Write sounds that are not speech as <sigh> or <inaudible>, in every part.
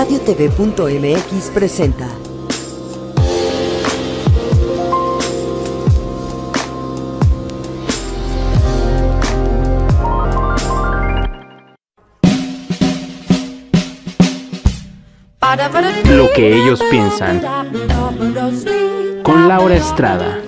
Radiotv.mx presenta. Lo que ellos piensan. Con Laura Estrada.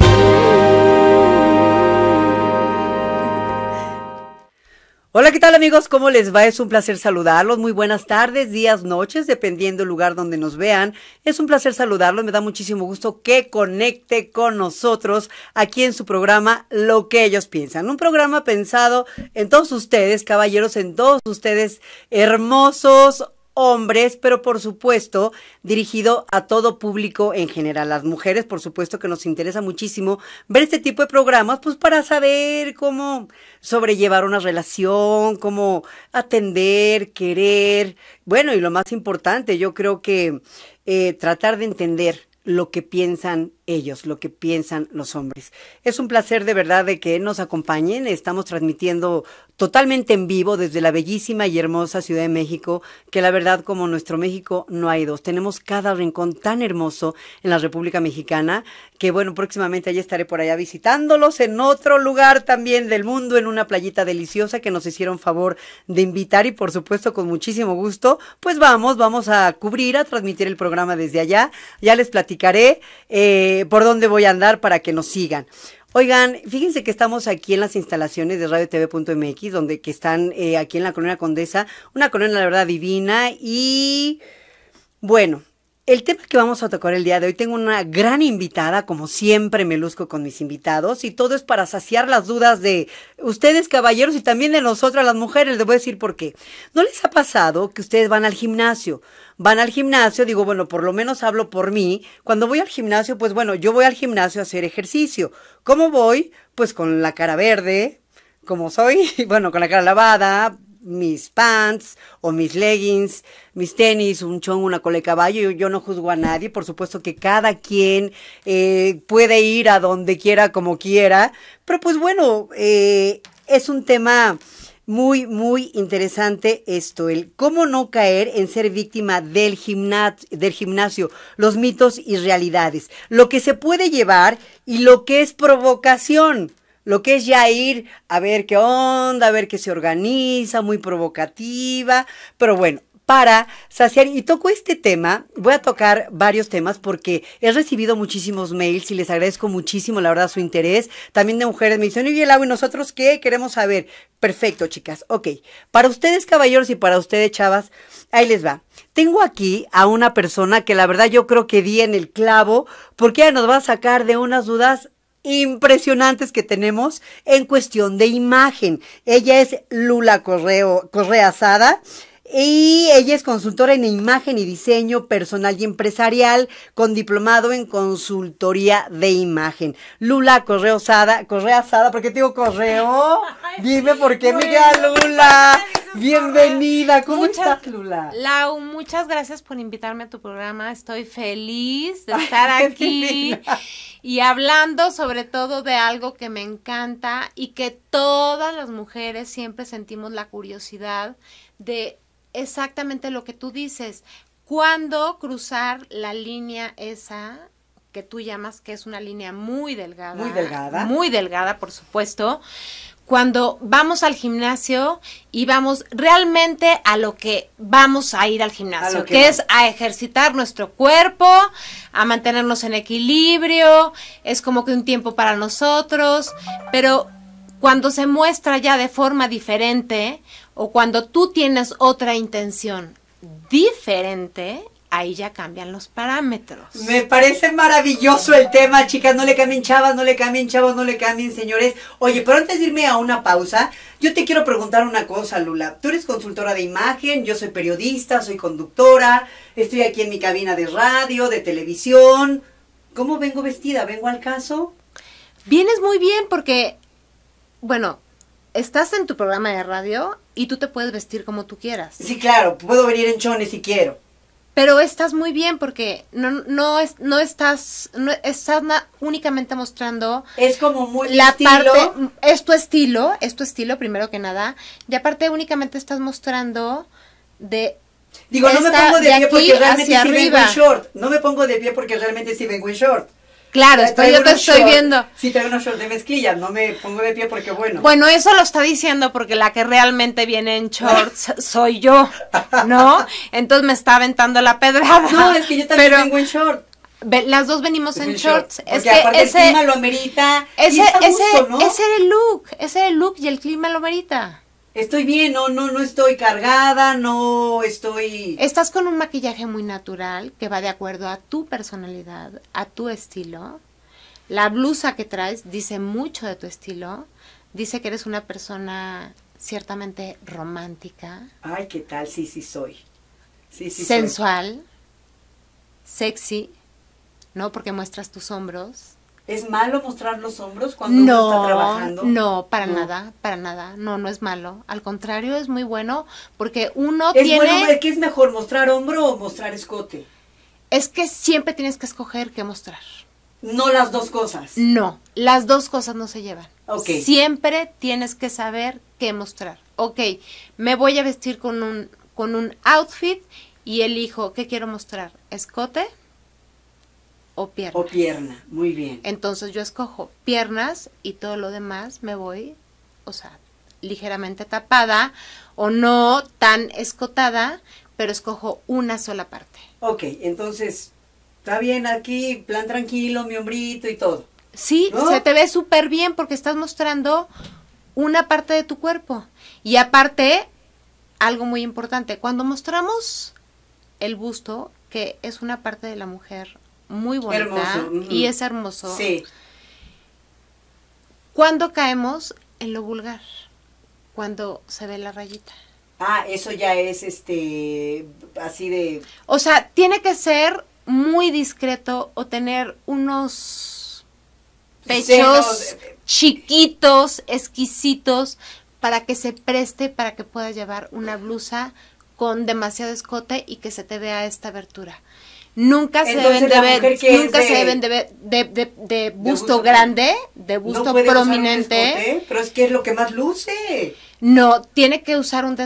Hola, ¿qué tal amigos? ¿Cómo les va? Es un placer saludarlos. Muy buenas tardes, días, noches, dependiendo el lugar donde nos vean. Es un placer saludarlos. Me da muchísimo gusto que conecte con nosotros aquí en su programa Lo que ellos piensan. Un programa pensado en todos ustedes, caballeros, en todos ustedes hermosos, hombres, pero por supuesto dirigido a todo público en general. Las mujeres, por supuesto que nos interesa muchísimo ver este tipo de programas, pues para saber cómo sobrellevar una relación, cómo atender, querer. Bueno, y lo más importante, yo creo que eh, tratar de entender lo que piensan ellos, lo que piensan los hombres. Es un placer de verdad de que nos acompañen. Estamos transmitiendo totalmente en vivo desde la bellísima y hermosa Ciudad de México, que la verdad como nuestro México no hay dos. Tenemos cada rincón tan hermoso en la República Mexicana que bueno, próximamente ya estaré por allá visitándolos en otro lugar también del mundo, en una playita deliciosa que nos hicieron favor de invitar y por supuesto con muchísimo gusto, pues vamos, vamos a cubrir, a transmitir el programa desde allá. Ya les platicaré. Eh, eh, por dónde voy a andar para que nos sigan. Oigan, fíjense que estamos aquí en las instalaciones de radio tv.mx donde que están eh, aquí en la Colonia Condesa, una colonia la verdad divina y bueno, el tema que vamos a tocar el día de hoy, tengo una gran invitada, como siempre me luzco con mis invitados, y todo es para saciar las dudas de ustedes caballeros y también de nosotras las mujeres, les voy a decir por qué. ¿No les ha pasado que ustedes van al gimnasio? Van al gimnasio, digo, bueno, por lo menos hablo por mí. Cuando voy al gimnasio, pues bueno, yo voy al gimnasio a hacer ejercicio. ¿Cómo voy? Pues con la cara verde, como soy, <laughs> bueno, con la cara lavada, mis pants o mis leggings, mis tenis, un chon, una cola de caballo. Yo, no juzgo a nadie, por supuesto que cada quien eh, puede ir a donde quiera, como quiera, pero pues bueno, eh, es un tema muy, muy interesante esto, el cómo no caer en ser víctima del, del gimnasio, los mitos y realidades, lo que se puede llevar y lo que es provocación lo que es ya ir a ver qué onda, a ver qué se organiza, muy provocativa, pero bueno, para saciar. Y toco este tema, voy a tocar varios temas porque he recibido muchísimos mails y les agradezco muchísimo, la verdad, su interés. También de mujeres me dicen, oye, agua ¿y nosotros qué queremos saber? Perfecto, chicas. Ok, para ustedes, caballeros, y para ustedes, chavas, ahí les va. Tengo aquí a una persona que la verdad yo creo que di en el clavo porque nos va a sacar de unas dudas impresionantes que tenemos en cuestión de imagen. Ella es Lula Correo, Correa y ella es consultora en imagen y diseño personal y empresarial con diplomado en consultoría de imagen. Lula Correo Sada, Correa Sada, ¿por qué te digo correo? <laughs> Dime por qué, Lula. Bienvenida, ¿cómo estás, Lula? Lau, muchas gracias por invitarme a tu programa. Estoy feliz de <laughs> estar aquí y hablando sobre todo de algo que me encanta y que todas las mujeres siempre sentimos la curiosidad de exactamente lo que tú dices. ¿Cuándo cruzar la línea esa que tú llamas que es una línea muy delgada? Muy delgada. Muy delgada, por supuesto. Cuando vamos al gimnasio y vamos realmente a lo que vamos a ir al gimnasio, que, es a ejercitar nuestro cuerpo, a mantenernos en equilibrio, es como que un tiempo para nosotros, pero cuando se muestra ya de forma diferente, o cuando tú tienes otra intención diferente, ahí ya cambian los parámetros. Me parece maravilloso el tema, chicas. No le cambien chavas, no le cambien chavos, no le cambien señores. Oye, pero antes de irme a una pausa, yo te quiero preguntar una cosa, Lula. Tú eres consultora de imagen, yo soy periodista, soy conductora, estoy aquí en mi cabina de radio, de televisión. ¿Cómo vengo vestida? ¿Vengo al caso? Vienes muy bien porque, bueno, estás en tu programa de radio y tú te puedes vestir como tú quieras. Sí, claro, puedo venir en chones si quiero. Pero estás muy bien porque no, no, es, no estás, no, estás únicamente mostrando... Es como muy la parte, es tu estilo, es tu estilo primero que nada. Y aparte únicamente estás mostrando de Digo, no me pongo de, pie porque realmente sí arriba. vengo short. No me pongo de pie porque realmente sí vengo en short. Claro, estoy, yo te estoy viendo. Sí, tengo unos shorts de mezclilla, no me pongo de pie porque bueno. Bueno, eso lo está diciendo porque la que realmente viene en shorts <laughs> soy yo, ¿no? Entonces me está aventando la pedrada. No, es que yo también pero, vengo en shorts. las dos venimos pues en, shorts. Es que ese, el clima lo amerita. Ese, ese, ¿no? ese era el look, ese era el look y el clima lo amerita. Estoy bien, no, no, no estoy cargada, no estoy. Estás con un maquillaje muy natural que va de acuerdo a tu personalidad, a tu estilo. La blusa que traes dice mucho de tu estilo. Dice que eres una persona ciertamente romántica. Ay, qué tal, sí, sí soy. Sí, sensual, sexy, ¿no? Porque muestras tus hombros. ¿Es malo mostrar los hombros cuando uno está trabajando? No, para nada, para nada. No, no es malo. Al contrario, es muy bueno porque uno tiene... es tiene... Bueno, ¿Qué es mejor, mostrar hombro o mostrar escote? Es que siempre tienes que escoger qué mostrar. No las dos cosas. No, las dos cosas no se llevan. Okay. Siempre tienes que saber qué mostrar. Ok, me voy a vestir con un, con un outfit y elijo qué quiero mostrar, escote o pierna. O pierna, muy bien. Entonces yo escojo piernas y todo lo demás me voy, o sea, ligeramente tapada o no tan escotada, pero escojo una sola parte. Ok, entonces está bien aquí, plan tranquilo, mi hombrito y todo. Sí, se te ve súper bien porque estás mostrando una parte de tu cuerpo. Y aparte, algo muy importante, cuando mostramos el busto, que es una parte de la mujer muy bonita y es hermoso. Sí. ¿Cuándo caemos en lo vulgar? Cuando se ve la rayita. Ah, eso ya es este así de O sea, tiene que ser muy discreto o tener unos pechos eh, chiquitos, exquisitos para que se preste para que pueda llevar una blusa con demasiado escote y que se te vea esta abertura nunca se deben de ver, nunca de, se deben de ver de, busto, grande, de busto prominente. pero es que es lo que más luce. No, tiene que usar un,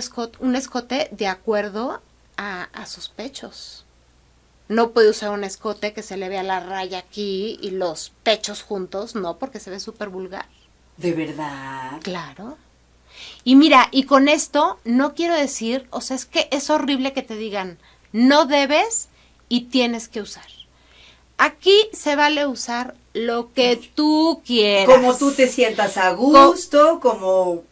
un escote de acuerdo a, a, sus pechos. No puede usar un escote que se le vea la raya aquí y los pechos juntos, no, porque se ve súper vulgar. ¿De verdad? Claro. Y mira, y con esto no quiero decir, o sea, es que es horrible que te digan, no debes y tienes que usar. Aquí se vale usar lo que tú quieras. Como tú te sientas a gusto, como...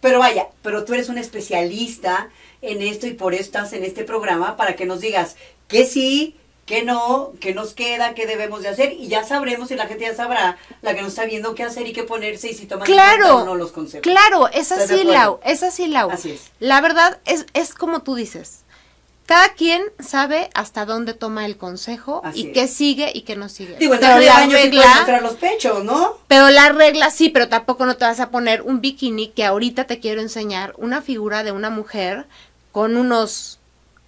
Pero vaya, pero tú eres un especialista en esto y por eso estás en este programa para que nos digas que sí, que no, que nos queda, qué debemos de hacer y ya sabremos y la gente ya sabrá, la que nos está viendo qué hacer y qué ponerse y si tomar claro, o no los consejos. Claro, es así, Lau, es así, Lau. Así es. La verdad es, es como tú dices, cada quien sabe hasta dónde toma el consejo y qué sigue y qué no sigue. Digo, pero la regla, los pechos, ¿no? Pero la regla sí, pero tampoco no te vas a poner un bikini que ahorita te quiero enseñar una figura de una mujer con unos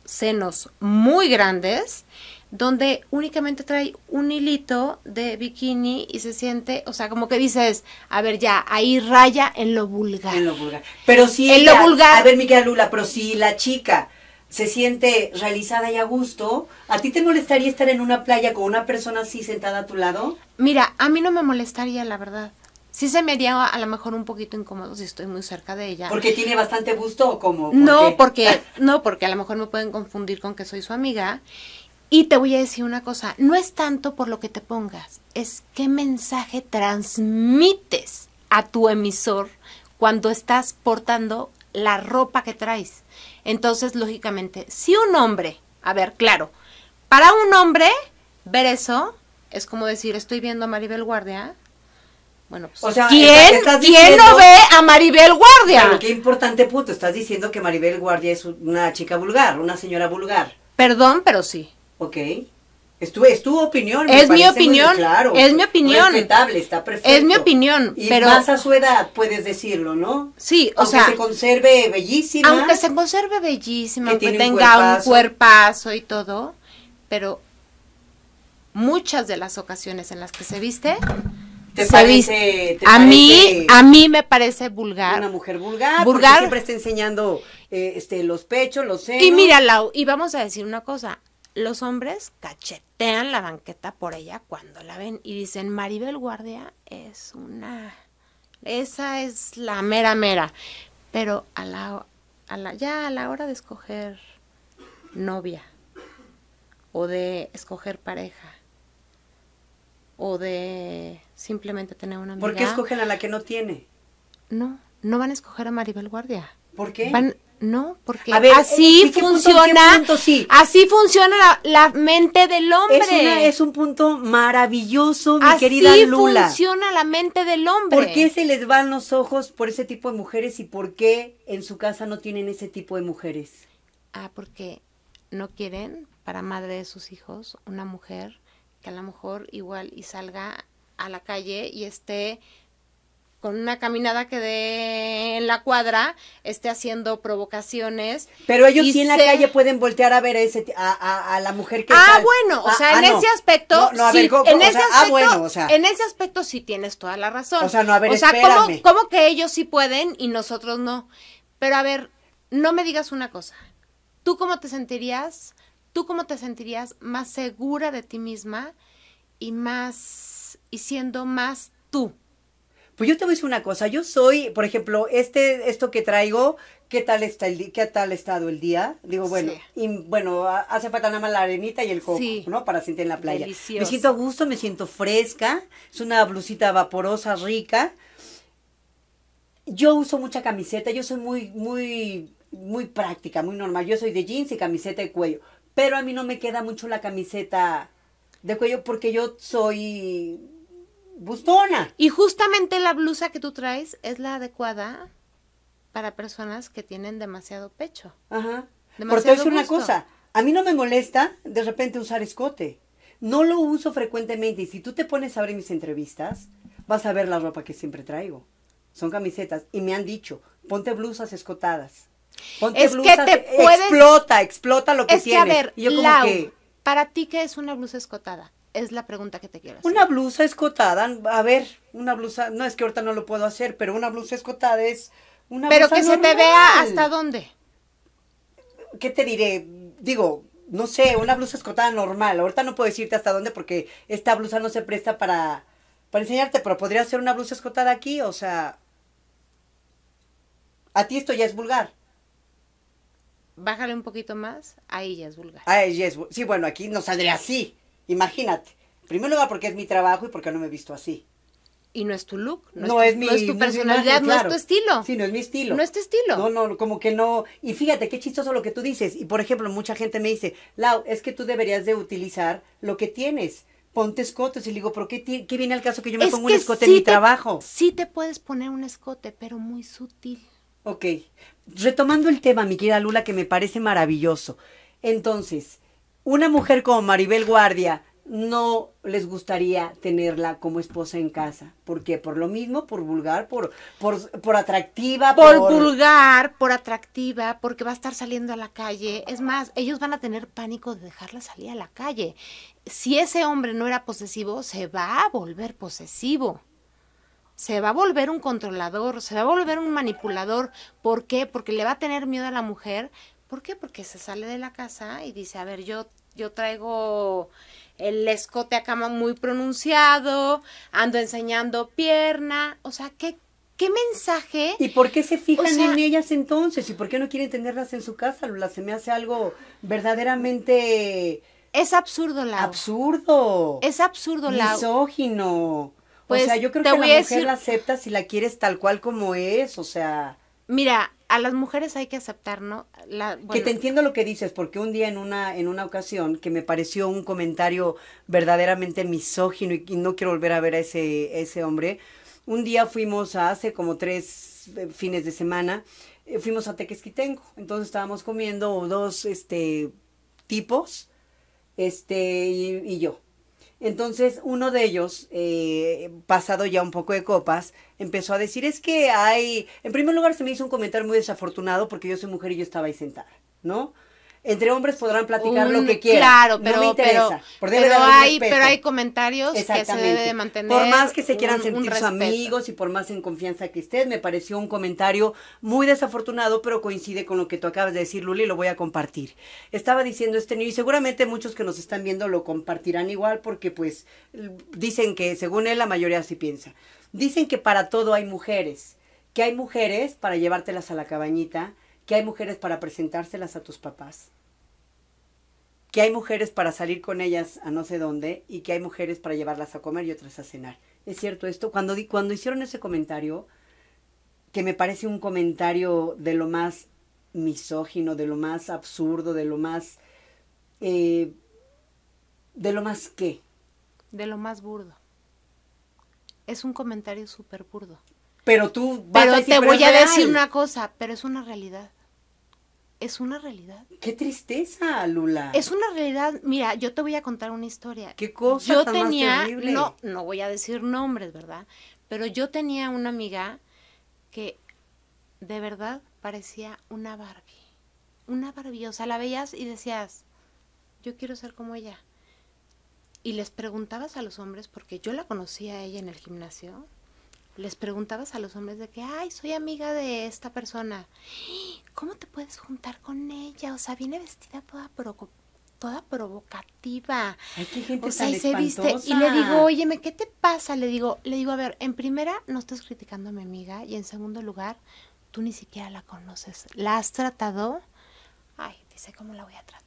senos muy grandes donde únicamente trae un hilito de bikini y se siente, o sea, como que dices, a ver, ya, ahí raya en lo vulgar. En lo vulgar. Pero si A ver, Miguel Lula, pero si la chica se siente realizada y a gusto. ¿A ti te molestaría estar en una playa con una persona así sentada a tu lado? Mira, a mí no me molestaría, la verdad. Sí se me haría a lo mejor un poquito incómodo si estoy muy cerca de ella. ¿Porque tiene bastante gusto o cómo? no, porque <laughs> no, porque a lo mejor me pueden confundir con que soy su amiga. Y te voy a decir una cosa, no es tanto por lo que te pongas, es qué mensaje transmites a tu emisor cuando estás portando la ropa que traes. Entonces, lógicamente, si un hombre, a ver, claro, para un hombre ver eso es como decir, estoy viendo a Maribel Guardia. Bueno, pues, o ¿quién, no ve a Maribel Guardia? Pero qué importante punto, estás diciendo que Maribel Guardia es una chica vulgar, una señora vulgar. Perdón, pero sí. Ok. Es tu, es tu opinión. Es mi opinión. claro, es mi opinión. Respetable, está perfecto. Es mi opinión. pero, más a su edad, puedes decirlo, ¿no? Sí, o sea. Aunque se conserve bellísima. Aunque se conserve bellísima, que tenga un cuerpazo. y todo. Pero muchas de las ocasiones en las que se viste. ¿Te a mí, a mí me parece vulgar. Una mujer vulgar. Vulgar. Siempre está enseñando eh, este, los pechos, los senos. Y mira, Lau, y vamos a decir una cosa los hombres cachetean la banqueta por ella cuando la ven y dicen, Maribel Guardia es una... Esa es la mera mera. Pero a la, ya a la hora de escoger novia o de escoger pareja o de simplemente tener una amiga. ¿Por qué escogen a la que no tiene? No, no van a escoger a Maribel Guardia. ¿Por qué? No, porque así, funciona, así funciona la, mente del hombre. Es, un punto maravilloso, mi querida Lula. Así funciona la mente del hombre. ¿Por qué se les van los ojos por ese tipo de mujeres y por qué en su casa no tienen ese tipo de mujeres? Ah, porque no quieren para madre de sus hijos una mujer que a lo mejor igual y salga a la calle y esté con una caminada que dé en la cuadra esté haciendo provocaciones. Pero ellos sí en la calle pueden voltear a ver a, ese, a, a, la mujer que... Ah, bueno, o ah, sea, ah, en ese aspecto... en ah, bueno, o sea... En ese aspecto sí tienes toda la razón. O sea, no, a ver, O sea, ¿cómo, que ellos sí pueden y nosotros no? Pero a ver, no me digas una cosa. ¿Tú cómo te sentirías? ¿Tú cómo te sentirías más segura de ti misma y más... y siendo más tú? Pues yo te voy a decir una cosa, yo soy, por ejemplo, este, esto que traigo, ¿qué tal está el qué tal ha estado el día? Digo, bueno, y bueno, hace falta nada más la arenita y el coco, ¿no? Para sentir en la playa. Me siento a gusto, me siento fresca, es una blusita vaporosa, rica. Yo uso mucha camiseta, yo soy muy, muy, muy práctica, muy normal. Yo soy de jeans y camiseta de cuello. Pero a mí no me queda mucho la camiseta de cuello porque yo soy bustona. Y justamente la blusa que tú traes es la adecuada para personas que tienen demasiado pecho. Ajá. Porque es una cosa, a mí no me molesta de repente usar escote. No lo uso frecuentemente y si tú te pones a ver mis entrevistas, vas a ver la ropa que siempre traigo. Son camisetas y me han dicho, ponte blusas escotadas. Ponte es que te explota, explota lo que es tienes. a ver, yo como que... para ti qué es una blusa escotada? es la pregunta que te quiero hacer. Una blusa escotada, a ver, una blusa, no es que ahorita no lo puedo hacer, pero una blusa escotada es una pero Pero que se te vea hasta dónde. ¿Qué te diré? Digo, no sé, una blusa escotada normal. Ahorita no puedo decirte hasta dónde porque esta blusa no se presta para, enseñarte, pero podría ser una blusa escotada aquí, o sea. A ti esto ya es vulgar bájale un poquito más, ahí ya es vulgar. Ahí ya es, sí, bueno, aquí no saldré así. Imagínate. primero primer porque es mi trabajo y porque no me he visto así. Y no es tu look, no, es, tu, personalidad, no, es tu estilo. Sí, no es mi estilo. No es tu estilo. No, no, como que no. Y fíjate qué chistoso lo que tú dices. Y por ejemplo, mucha gente me dice, Lau, es que tú deberías de utilizar lo que tienes ponte escotes. Y le digo, ¿pero qué, qué viene al caso que yo me ponga un escote en mi trabajo? Sí te puedes poner un escote, pero muy sutil. Ok. Retomando el tema, mi querida Lula, que me parece maravilloso. Entonces, una mujer como Maribel Guardia no les gustaría tenerla como esposa en casa. ¿Por qué? Por lo mismo, por vulgar, por, por, por atractiva. Por, por, vulgar, por atractiva, porque va a estar saliendo a la calle. Es más, ellos van a tener pánico de dejarla salir a la calle. Si ese hombre no era posesivo, se va a volver posesivo. Se va a volver un controlador, se va a volver un manipulador. ¿Por qué? Porque le va a tener miedo a la mujer ¿Por qué? Porque se sale de la casa y dice, a ver, yo, yo traigo el escote a cama muy pronunciado, ando enseñando pierna, o sea, ¿qué, qué mensaje? ¿Y por qué se fijan en ellas entonces? ¿Y por qué no quieren tenerlas en su casa? Lula, se me hace algo verdaderamente... Es absurdo, la. Absurdo. Es absurdo, la. Misógino. o pues, sea, yo creo que la mujer la acepta si la quieres tal cual como es, o sea... Mira, a las mujeres hay que aceptar, ¿no? Que te entiendo lo que dices, porque un día en una, en una ocasión que me pareció un comentario verdaderamente misógino y, no quiero volver a ver a ese, ese hombre, un día fuimos a hace como tres eh, fines de semana, eh, fuimos a Tequesquitengo, entonces estábamos comiendo dos este, tipos, este, y yo entonces uno de ellos, eh, pasado ya un poco de copas, empezó a decir, es que hay, en primer lugar se me hizo un comentario muy desafortunado porque yo soy mujer y yo estaba ahí sentada, ¿no? entre hombres podrán platicar lo que quieran. Claro, pero, no me interesa, pero, hay, pero hay comentarios que se debe de mantener. Por más que se quieran sentir sus amigos y por más en confianza que estés, me pareció un comentario muy desafortunado, pero coincide con lo que tú acabas de decir, Luli, lo voy a compartir. Estaba diciendo este niño y seguramente muchos que nos están viendo lo compartirán igual porque pues dicen que según él la mayoría así piensa. Dicen que para todo hay mujeres, que hay mujeres para llevártelas a la cabañita, que hay mujeres para presentárselas a tus papás, que hay mujeres para salir con ellas a no sé dónde y que hay mujeres para llevarlas a comer y otras a cenar. ¿Es cierto esto? Cuando, cuando hicieron ese comentario, que me parece un comentario de lo más misógino, de lo más absurdo, de lo más... Eh, ¿De lo más qué? De lo más burdo. Es un comentario súper burdo pero tú vas a decir, te voy a decir una cosa, pero es una realidad. Es una realidad. Qué tristeza, Lula. Es una realidad. Mira, yo te voy a contar una historia. Qué cosa yo tan tenía, terrible. No, no voy a decir nombres, ¿verdad? Pero yo tenía una amiga que de verdad parecía una Barbie. Una Barbie. O sea, la veías y decías, yo quiero ser como ella. Y les preguntabas a los hombres, porque yo la conocía a ella en el gimnasio, les preguntabas a los hombres de que, ay, soy amiga de esta persona, ¿cómo te puedes juntar con ella? O sea, viene vestida toda toda provocativa. Ay, qué gente o sea, y se viste y le digo, "Óyeme, ¿qué te pasa?" Le digo, le digo, "A ver, en primera no estás criticando a mi amiga y en segundo lugar, tú ni siquiera la conoces. ¿La has tratado?" Ay, dice, "¿Cómo la voy a tratar?"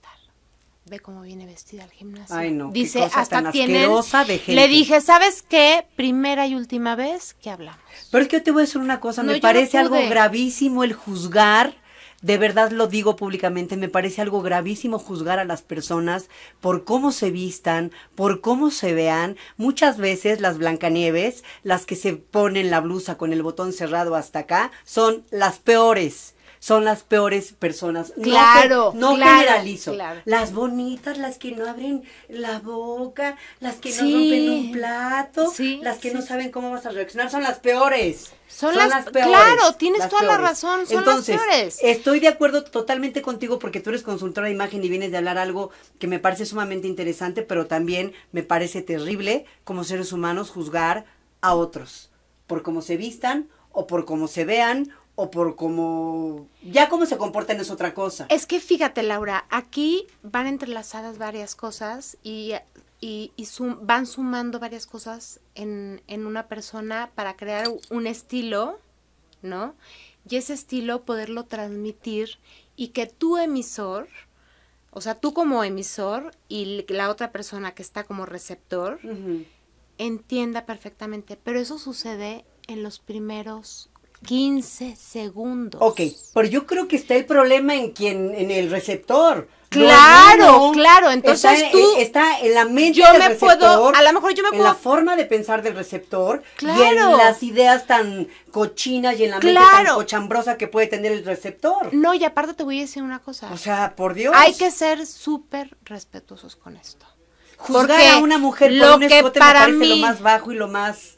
ve cómo viene vestida al gimnasio. no. Dice, hasta tan asquerosa Le dije, ¿sabes qué? Primera y última vez que hablamos. Pero es que yo te voy a decir una cosa, me parece algo gravísimo el juzgar. De verdad lo digo públicamente, me parece algo gravísimo juzgar a las personas por cómo se vistan, por cómo se vean. Muchas veces las Blancanieves, las que se ponen la blusa con el botón cerrado hasta acá, son las peores son las peores personas. Claro. No, generalizo. Las bonitas, las que no abren la boca, las que no rompen un plato, las que no saben cómo vas a reaccionar, son las peores. Son, las, peores. Claro, tienes toda la razón, son Entonces, las peores. Estoy de acuerdo totalmente contigo porque tú eres consultora de imagen y vienes de hablar algo que me parece sumamente interesante, pero también me parece terrible como seres humanos juzgar a otros por cómo se vistan o por cómo se vean o por cómo, ya cómo se comportan es otra cosa. Es que fíjate, Laura, aquí van entrelazadas varias cosas y, van sumando varias cosas en, una persona para crear un estilo, ¿no? Y ese estilo poderlo transmitir y que tu emisor, o sea, tú como emisor y la otra persona que está como receptor, entienda perfectamente. Pero eso sucede en los primeros 15 segundos. Ok, pero yo creo que está el problema en quien, en el receptor. Claro, claro. Entonces tú eh, está en la mente yo a lo mejor yo me en la forma de pensar del receptor claro, y en las ideas tan cochinas y en la mente tan cochambrosa que puede tener el receptor. No, y aparte te voy a decir una cosa. O sea, por Dios. Hay que ser súper respetuosos con esto. Juzgar a una mujer con un escote para me parece lo más bajo y lo más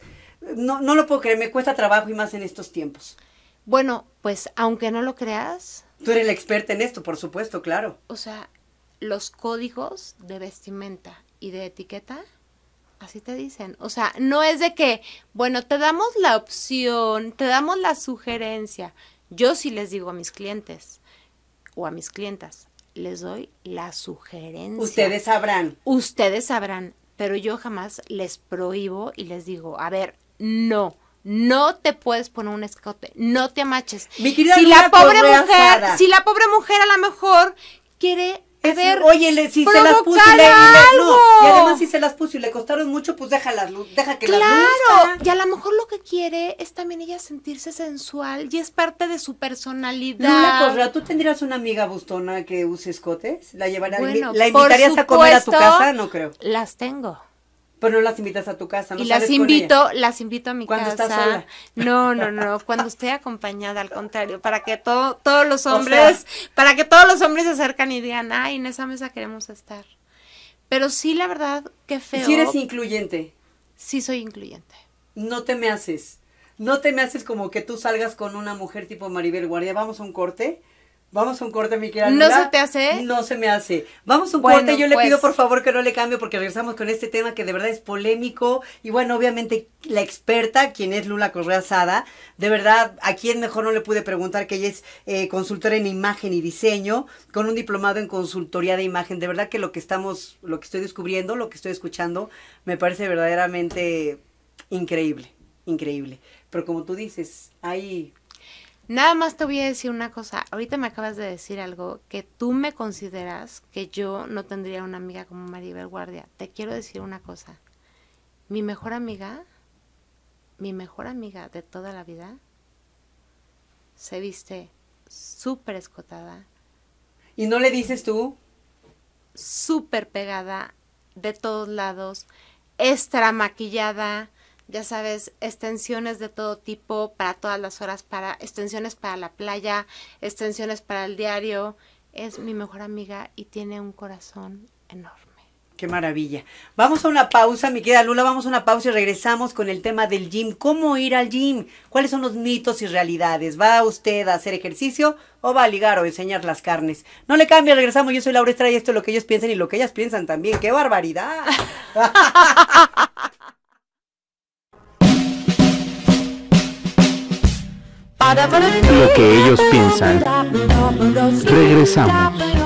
no, no lo puedo creer, me cuesta trabajo y más en estos tiempos. Bueno, pues aunque no lo creas. Tú eres la experta en esto, por supuesto, claro. O sea, los códigos de vestimenta y de etiqueta, así te dicen. O sea, no es de que, bueno, te damos la opción, te damos la sugerencia. Yo sí les digo a mis clientes o a mis clientas, les doy la sugerencia. Ustedes sabrán. Ustedes sabrán, pero yo jamás les prohíbo y les digo, a ver, no. No te puedes poner un escote, no te amaches. Mi querida si la pues, pobre mujer, si la pobre mujer a lo mejor quiere oye, si se las puso y le, si se las puso y le costaron mucho, pues deja luz, deja que las luz, Claro, y a lo mejor lo que quiere es también ella sentirse sensual y es parte de su personalidad. Lula ¿tú tendrías una amiga bustona que use escotes? ¿La llevarías, la invitarías a comer a tu casa? No creo. Las tengo. Pero no las invitas a tu casa. y las invito, las invito a mi cuando Estás sola. No, no, no. Cuando esté acompañada, al contrario, para que todo, todos los hombres, para que todos los hombres se acercan y digan, ay, en esa mesa queremos estar. Pero sí, la verdad, qué feo. Si eres incluyente. Sí, soy incluyente. No te me haces. No te me haces como que tú salgas con una mujer tipo Maribel Guardia. Vamos a un corte. Vamos a un corte, mi querida. ¿No se te hace? No se me hace. Vamos a un corte. Yo le pues. pido por favor que no le cambie porque regresamos con este tema que de verdad es polémico. Y bueno, obviamente la experta, quien es Lula Correa Sada, de verdad, a quien mejor no le pude preguntar que ella es eh, consultora en imagen y diseño, con un diplomado en consultoría de imagen. De verdad que lo que estamos, lo que estoy descubriendo, lo que estoy escuchando, me parece verdaderamente increíble, increíble. Pero como tú dices, hay Nada más te voy a decir una cosa. Ahorita me acabas de decir algo que tú me consideras que yo no tendría una amiga como Maribel Guardia. Te quiero decir una cosa. Mi mejor amiga, mi mejor amiga de toda la vida, se viste súper escotada. ¿Y no le dices tú? Súper pegada, de todos lados, extra maquillada ya sabes, extensiones de todo tipo, para todas las horas, para extensiones para la playa, extensiones para el diario. Es mi mejor amiga y tiene un corazón enorme. Qué maravilla. Vamos a una pausa, mi querida Lula, vamos a una pausa y regresamos con el tema del gym. ¿Cómo ir al gym? ¿Cuáles son los mitos y realidades? ¿Va usted a hacer ejercicio o va a ligar o enseñar las carnes? No le cambie, regresamos. Yo soy Laura Estrada y esto es lo que ellos piensan y lo que ellas piensan también. ¡Qué barbaridad! <laughs> Lo que ellos piensan. Regresamos.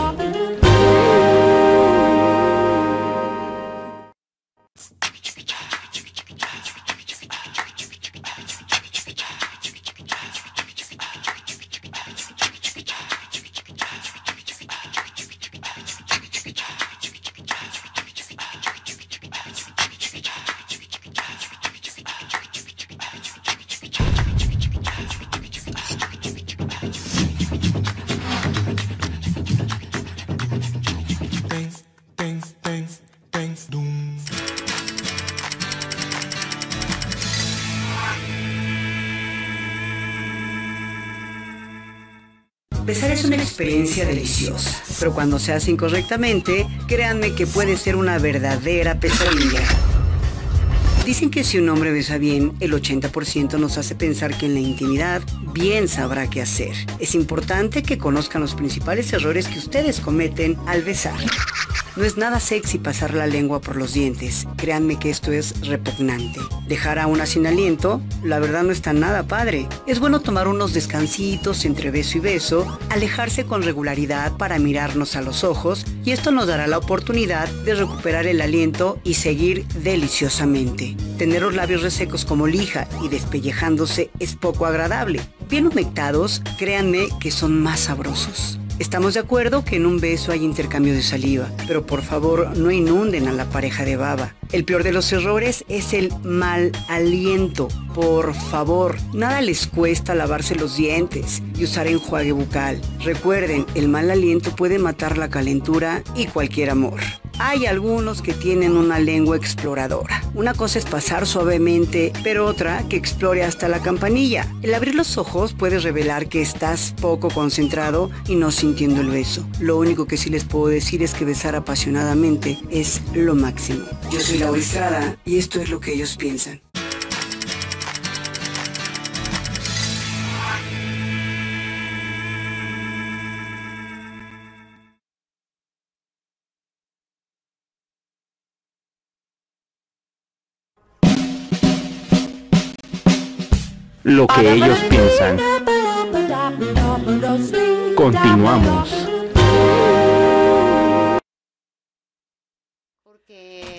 pero cuando se hace incorrectamente, créanme que puede ser una verdadera pesadilla. Dicen que si un hombre besa bien, el 80% nos hace pensar que en la intimidad bien sabrá qué hacer. Es importante que conozcan los principales errores que ustedes cometen al besar. No es nada sexy pasar la lengua por los dientes. Créanme que esto es repugnante. Dejar a una sin aliento, la verdad no está nada padre. Es bueno tomar unos descansitos entre beso y beso, alejarse con regularidad para mirarnos a los ojos y esto nos dará la oportunidad de recuperar el aliento y seguir deliciosamente. Tener los labios resecos como lija y despellejándose es poco agradable. Bien humectados, créanme que son más sabrosos. Estamos de acuerdo que en un beso hay intercambio de saliva, pero por favor no inunden a la pareja de baba. El peor de los errores es el mal aliento. Por favor, nada les cuesta lavarse los dientes y usar enjuague bucal. Recuerden, el mal aliento puede matar la calentura y cualquier amor. Hay algunos que tienen una lengua exploradora. Una cosa es pasar suavemente, pero otra que explore hasta la campanilla. El abrir los ojos puede revelar que estás poco concentrado y no sintiendo el beso. Lo único que sí les puedo decir es que besar apasionadamente es lo máximo. Yo soy la Estrada y esto es lo que ellos piensan. lo que ellos piensan. Continuamos.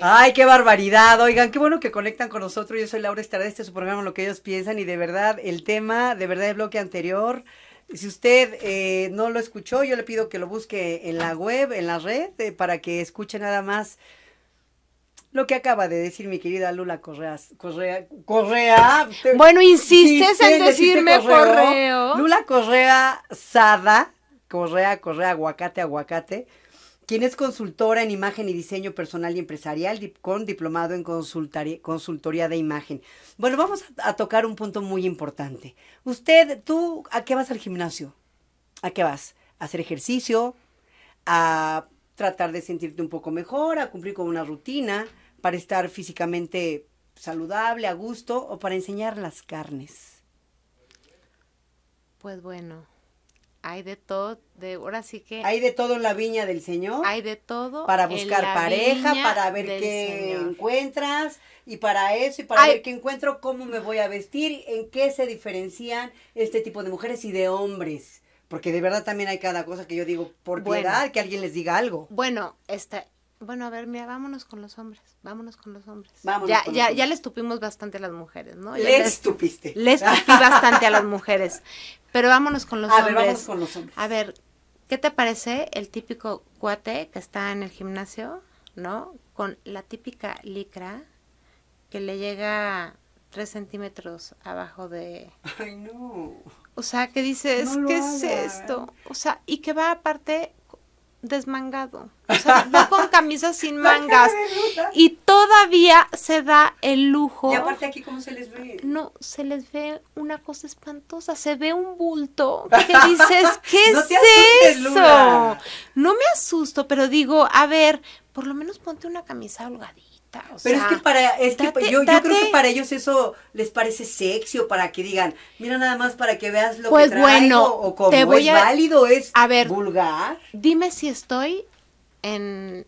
Ay, qué barbaridad. Oigan, qué bueno que conectan con nosotros. Yo soy Laura Estrada, este es su programa Lo que ellos piensan y de verdad el tema, de verdad el bloque anterior. Si usted eh, no lo escuchó, yo le pido que lo busque en la web, en la red, eh, para que escuche nada más lo que acaba de decir mi querida Lula Correa. Correa. Correa bueno, insistes en decirme correo, Lula Correa Sada, Correa, Correa, aguacate, aguacate, quien es consultora en imagen y diseño personal y empresarial con diplomado en consultoría de imagen. Bueno, vamos a, a tocar un punto muy importante. Usted, ¿tú a qué vas al gimnasio? ¿A qué vas? ¿A hacer ejercicio? ¿A tratar de sentirte un poco mejor? ¿A cumplir con una rutina? para estar físicamente saludable, a gusto o para enseñar las carnes? Pues bueno, hay de todo, de ahora sí que hay de todo en la viña del Señor. Hay de todo para buscar pareja, para ver qué encuentras y para eso y para ver qué encuentro, cómo me voy a vestir, en qué se diferencian este tipo de mujeres y de hombres, porque de verdad también hay cada cosa que yo digo por piedad que alguien les diga algo. Bueno, esta bueno, a ver, mira, vámonos con los hombres, vámonos con los hombres. ya, ya, ya le estupimos bastante a las mujeres, ¿no? le estupiste. Le estupí bastante a las mujeres. Pero vámonos con los hombres. A ver, vámonos con los hombres. A ver, ¿qué te parece el típico cuate que está en el gimnasio, ¿no? Con la típica licra que le llega tres centímetros abajo de... Ay, no. O sea, qué dices, ¿qué es esto? O sea, y que va aparte desmangado. O sea, va con camisas sin <laughs> mangas. Y todavía se da el lujo. Y aparte aquí, ¿cómo se les ve? No, se les ve una cosa espantosa. Se ve un bulto que dices, <laughs> ¿qué es eso? No me asusto, pero digo, a ver, por lo menos ponte una camisa holgadita pero es que para, es yo, creo que para ellos eso les parece sexy o para que digan, mira nada más para que veas lo pues que bueno, o como es válido, es vulgar. Dime si estoy en,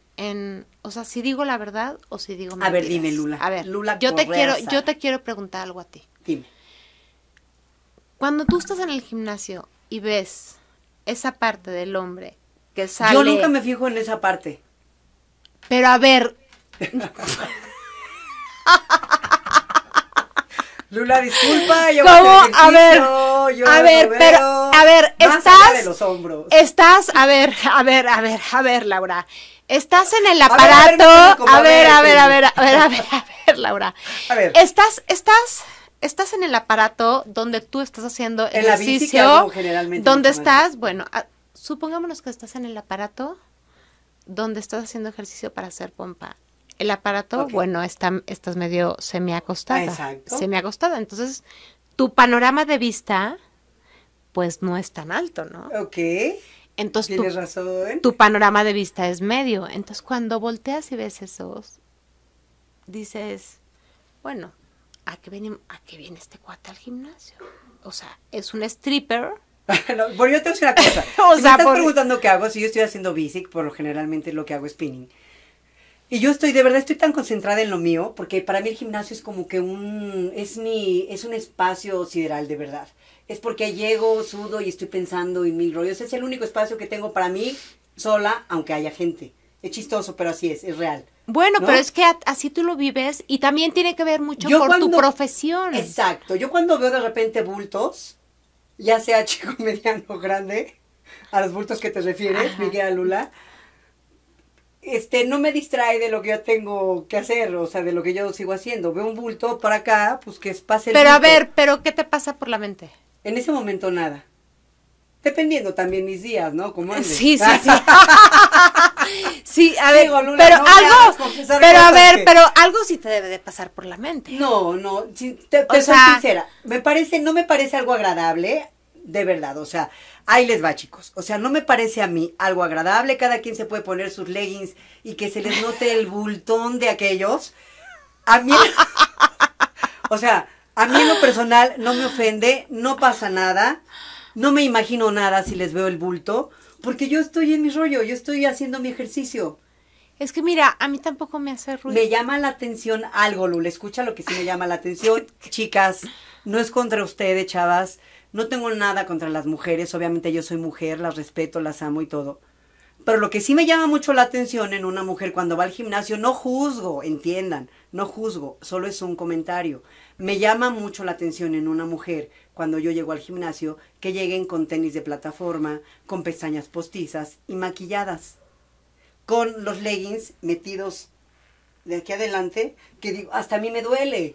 o sea, si digo la verdad o si digo mentiras. A ver, dime Lula. A ver, Lula yo te quiero, yo te quiero preguntar algo a ti. Dime. Cuando tú estás en el gimnasio y ves esa parte del hombre que sale. Yo nunca me fijo en esa parte. Pero a ver, Lula, disculpa, yo ¿Cómo? A ver, a ver, pero, a ver, estás, de los hombros. estás, a ver, a ver, a ver, a ver, Laura, estás en el aparato, a ver, a ver, a ver, a ver, a ver, Laura, estás, estás, estás en el aparato donde tú estás haciendo el ejercicio, dónde estás, bueno, supongámonos que estás en el aparato donde estás haciendo ejercicio para hacer pompa el aparato, bueno, está, estás medio semiacostada. Exacto. Semiacostada. Entonces, tu panorama de vista, pues no es tan alto, ¿no? Ok. Entonces, Tienes tu, razón. tu panorama de vista es medio. Entonces, cuando volteas y ves esos, dices, bueno, ¿a qué, viene, ¿a qué viene este cuate al gimnasio? O sea, es un stripper. <laughs> Bueno, yo te voy a decir una cosa. <laughs> o me estás preguntando qué hago, si yo estoy haciendo bicic, por lo generalmente lo que hago es spinning. Y yo estoy, de verdad, estoy tan concentrada en lo mío, porque para mí el gimnasio es como que un, es mi, es un espacio sideral, de verdad. Es porque llego, sudo y estoy pensando en mil rollos. Es el único espacio que tengo para mí sola, aunque haya gente. Es chistoso, pero así es, es real. Bueno, pero es que así tú lo vives y también tiene que ver mucho con tu profesión. Exacto. Yo cuando veo de repente bultos, ya sea <laughs> chico, mediano, grande, a los bultos que te refieres, Miguel Lula, este, no me distrae de lo que yo tengo que hacer, o sea, de lo que yo sigo haciendo. Veo un bulto para acá, pues que pase el Pero a ver, pero ¿qué te pasa por la mente? En ese momento nada. Dependiendo también mis días, ¿no? Como sí, sí, sí. <laughs> sí, a ver, pero algo, pero a ver, pero algo sí te debe de pasar por la mente. No, no, te, soy sincera, me parece, no me parece algo agradable, de verdad, o sea, Ahí les va, chicos. O sea, no me parece a mí algo agradable. Cada quien se puede poner sus leggings y que se les note el bultón de aquellos. A mí, o sea, a mí en lo personal no me ofende, no pasa nada. No me imagino nada si les veo el bulto, porque yo estoy en mi rollo, yo estoy haciendo mi ejercicio. Es que mira, a mí tampoco me hace ruido. Me llama la atención algo, Lula. Escucha lo que sí me llama la atención. <laughs> Chicas, no es contra ustedes, chavas. No tengo nada contra las mujeres, obviamente yo soy mujer, las respeto, las amo y todo. Pero lo que sí me llama mucho la atención en una mujer cuando va al gimnasio, no juzgo, entiendan, no juzgo, solo es un comentario. Me llama mucho la atención en una mujer cuando yo llego al gimnasio que lleguen con tenis de plataforma, con pestañas postizas y maquilladas, con los leggings metidos de aquí adelante, que digo, hasta a mí me duele.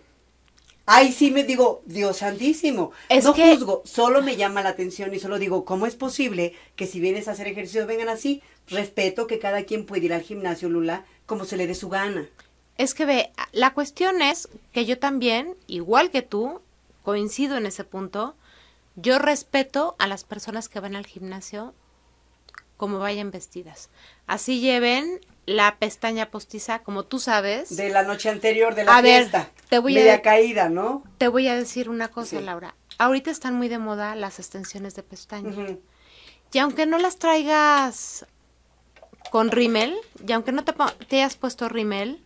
Ahí sí me digo, Dios santísimo. no que... juzgo, solo me llama la atención y solo digo, ¿cómo es posible que si vienes a hacer ejercicio vengan así? Respeto que cada quien puede ir al gimnasio, Lula, como se le dé su gana. Es que ve, la cuestión es que yo también, igual que tú, coincido en ese punto, yo respeto a las personas que van al gimnasio como vayan vestidas. Así lleven la pestaña postiza, como tú sabes. De la noche anterior, de la fiesta. te media caída, ¿no? Te voy a decir una cosa, Laura. Ahorita están muy de moda las extensiones de pestaña. Y aunque no las traigas con rímel, y aunque no te, hayas puesto rimel,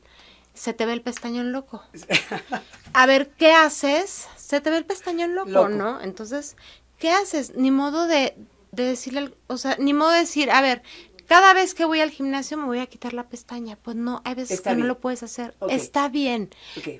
se te ve el pestañón loco. <laughs> a ver, ¿qué haces? Se te ve el pestañón loco, loco. ¿no? Entonces, ¿qué haces? Ni modo de, de decirle, o sea, ni modo de decir, a ver, cada vez que voy al gimnasio me voy a quitar la pestaña. Pues no, hay veces que no lo puedes hacer. Está bien.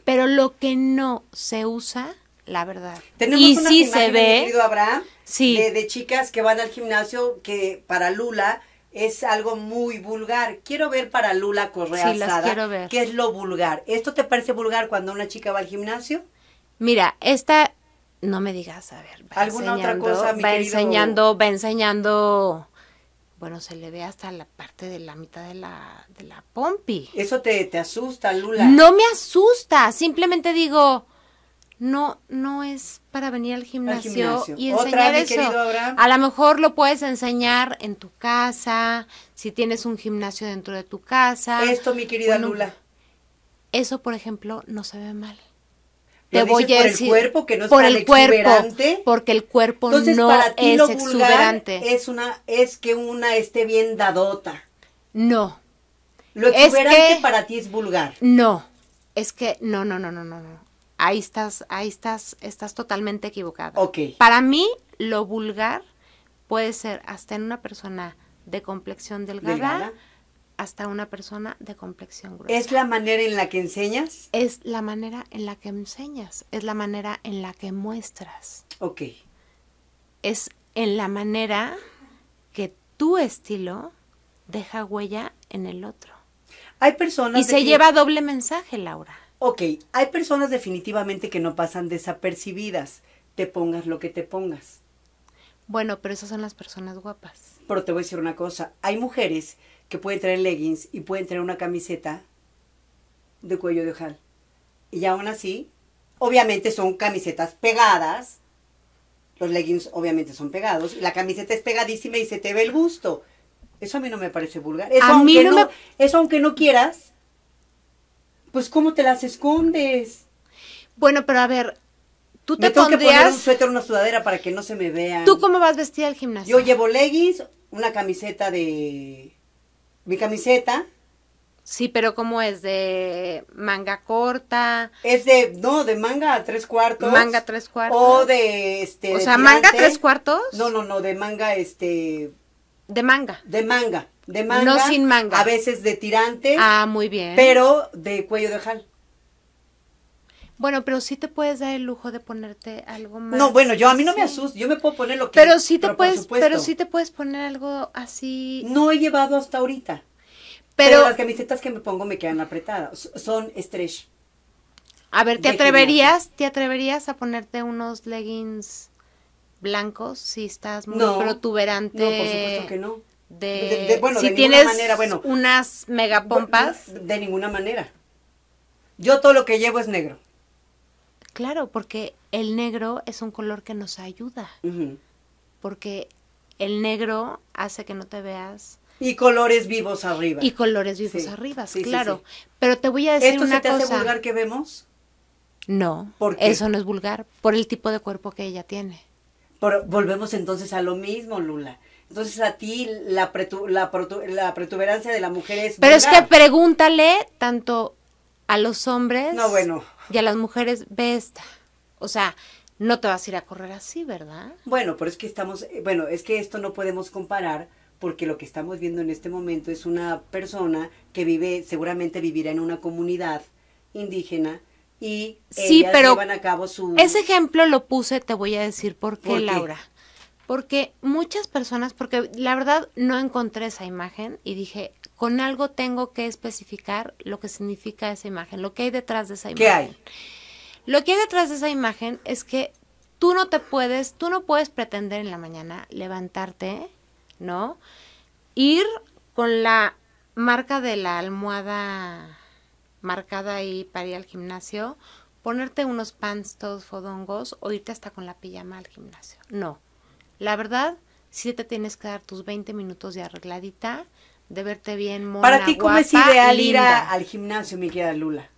Pero lo que no se usa, la verdad. Tenemos y una sí se ve, querido Abraham, de, chicas que van al gimnasio que para Lula es algo muy vulgar. Quiero ver para Lula Correa sí, quiero ver. qué es lo vulgar. ¿Esto te parece vulgar cuando una chica va al gimnasio? Mira, esta no me digas, a ver, ¿Alguna otra cosa, va enseñando, va enseñando bueno, se le ve hasta la parte de la mitad de la, de la pompi. ¿Eso te, asusta, Lula? No me asusta, simplemente digo, no, no es para venir al gimnasio, y enseñar eso. A lo mejor lo puedes enseñar en tu casa, si tienes un gimnasio dentro de tu casa. Esto, mi querida Lula. Eso, por ejemplo, no se ve mal. Te voy a decir por el cuerpo que porque el cuerpo no es lo exuberante. Es que una esté bien dadota. No. Lo exuberante para ti es vulgar. No. Es que no, no, no, no, no, no. Ahí estás, ahí estás, estás totalmente equivocada. Ok. Para mí lo vulgar puede ser hasta en una persona de complexión ¿Delgada? hasta una persona de complexión gruesa. ¿Es la manera en la que enseñas? Es la manera en la que enseñas, es la manera en la que muestras. Ok. Es en la manera que tu estilo deja huella en el otro. Hay personas... Y se lleva doble mensaje, Laura. Ok, hay personas definitivamente que no pasan desapercibidas, te pongas lo que te pongas. Bueno, pero esas son las personas guapas. Pero te voy a decir una cosa, hay mujeres que pueden traer leggings y pueden traer una camiseta de cuello de ojal. Y aún así, obviamente son camisetas pegadas. Los leggings obviamente son pegados. La camiseta es pegadísima y se te ve el gusto. Eso a mí no me parece vulgar. Eso, aunque, no eso aunque no quieras, pues ¿cómo te las escondes? Bueno, pero a ver, tú te me tengo que un suéter, una sudadera para que no se me vea ¿Tú cómo vas vestida al gimnasio? Yo llevo leggings, una camiseta de mi camiseta. Sí, pero ¿cómo es? ¿De manga corta? Es de, no, de manga a tres cuartos. Manga tres cuartos. O de, este. O sea, manga tres cuartos. No, no, no, de manga, este. De manga. De manga, de manga. No sin manga. A veces de tirante. Ah, muy bien. Pero de cuello de jal. Bueno, pero sí te puedes dar el lujo de ponerte algo más. No, bueno, yo a mí no me asusto, yo me puedo poner lo que Pero sí te puedes, pero sí te puedes poner algo así. No he llevado hasta ahorita. Pero, las camisetas que me pongo me quedan apretadas, son stretch. A ver, ¿te atreverías, te atreverías a ponerte unos leggings blancos si estás muy protuberante? No, por supuesto que no. De, bueno, si tienes bueno, unas megapompas. de ninguna manera. Yo todo lo que llevo es negro. Claro, porque el negro es un color que nos ayuda. Porque el negro hace que no te veas. Y colores vivos arriba. Y colores vivos arriba, sí, claro. Pero te voy a decir ¿Esto se te hace vulgar que vemos? No, eso no es vulgar, por el tipo de cuerpo que ella tiene. Pero volvemos entonces a lo mismo, Lula. Entonces a ti la, la, la, protuberancia de la mujer es... Pero es que pregúntale tanto a los hombres... No, bueno. Y a las mujeres, ve esta. O sea, no te vas a ir a correr así, ¿verdad? Bueno, pero es que estamos, eh, bueno, es que esto no podemos comparar porque lo que estamos viendo en este momento es una persona que vive, seguramente vivirá en una comunidad indígena y sí, ellas pero llevan a cabo su... Ese ejemplo lo puse, te voy a decir ¿Por qué? Laura. Porque muchas personas, porque la verdad no encontré esa imagen y dije, con algo tengo que especificar lo que significa esa imagen, lo que hay detrás de esa imagen. ¿Qué hay? Lo que hay detrás de esa imagen es que tú no te puedes, tú no puedes pretender en la mañana levantarte, ¿no? Ir con la marca de la almohada marcada ahí para ir al gimnasio, ponerte unos pants todos fodongos o irte hasta con la pijama al gimnasio. No. La verdad, si te tienes que dar tus 20 minutos de arregladita, de verte bien, mona, Para ti, ¿cómo es ideal ir al gimnasio, mi querida Lula?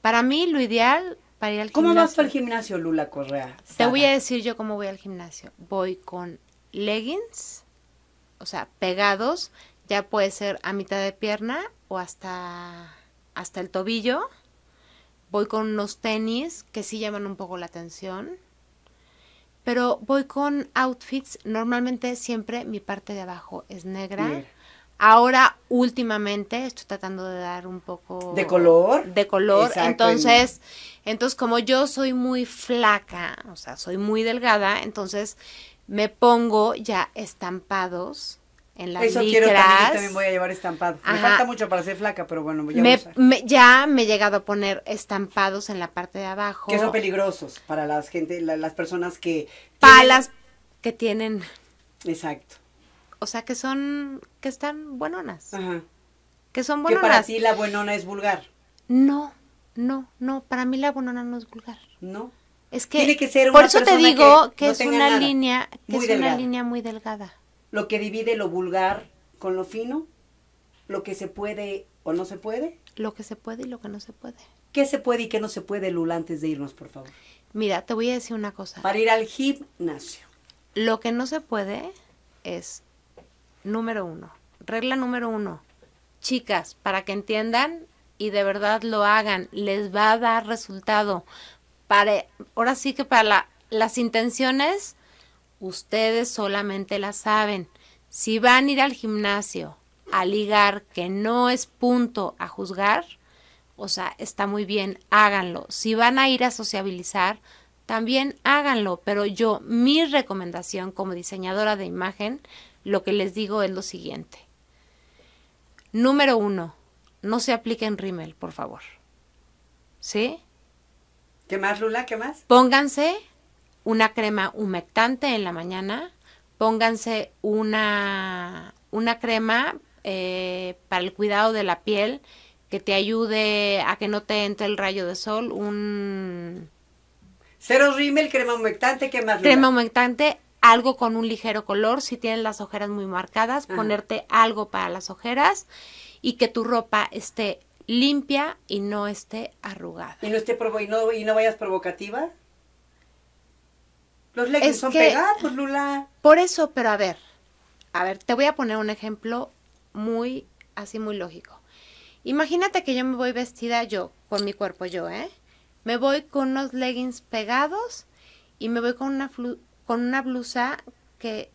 Para mí, lo ideal para ir al gimnasio. ¿Cómo vas al gimnasio, Lula Correa? Te voy a decir yo cómo voy al gimnasio. Voy con leggings, o sea, pegados, ya puede ser a mitad de pierna o hasta, hasta el tobillo. Voy con unos tenis que sí llaman un poco la atención. Pero voy con outfits. Normalmente siempre mi parte de abajo es negra. Ahora últimamente estoy tratando de dar un poco de color. De color. entonces, entonces como yo soy muy flaca, o sea, soy muy delgada, entonces me pongo ya estampados en las Eso quiero también, también voy a llevar estampados. Me falta mucho para ser flaca, pero bueno, ya me he llegado a poner estampados en la parte de abajo. Que son peligrosos para las gente, las personas que palas que tienen Exacto o sea, que son, que están buenonas. Ajá. Que son buenonas. Que para ti la buenona es vulgar. No, no, no, para mí la buenona no es vulgar. No. Es que, Tiene que ser por eso te digo que, es una línea, que es una línea muy delgada. Lo que divide lo vulgar con lo fino, lo que se puede o no se puede. Lo que se puede y lo que no se puede. ¿Qué se puede y qué no se puede, Lula, antes de irnos, por favor? Mira, te voy a decir una cosa. Para ir al gimnasio. Lo que no se puede es número uno. Regla número uno. Chicas, para que entiendan y de verdad lo hagan, les va a dar resultado. Para, ahora sí que para las intenciones, ustedes solamente las saben. Si van a ir al gimnasio a ligar, que no es punto a juzgar, o sea, está muy bien, háganlo. Si van a ir a sociabilizar, también háganlo, pero yo, mi recomendación como diseñadora de imagen, lo que les digo es lo siguiente. Número uno, no se apliquen rímel, por favor. ¿Sí? ¿Qué más, Lula? ¿Qué más? Pónganse una crema humectante en la mañana, pónganse una, una crema eh, para el cuidado de la piel que te ayude a que no te entre el rayo de sol, un... Cero rímel, crema humectante, ¿qué más? Crema humectante, algo con un ligero color, si tienes las ojeras muy marcadas, ponerte algo para las ojeras y que tu ropa esté limpia y no esté arrugada. ¿Y no, esté y no, vayas provocativa? Los leggings son pegados, Lula. Por eso, pero a ver, a ver, te voy a poner un ejemplo muy, así muy lógico. Imagínate que yo me voy vestida yo, con mi cuerpo yo, ¿eh? Me voy con unos leggings pegados y me voy con una, con una blusa que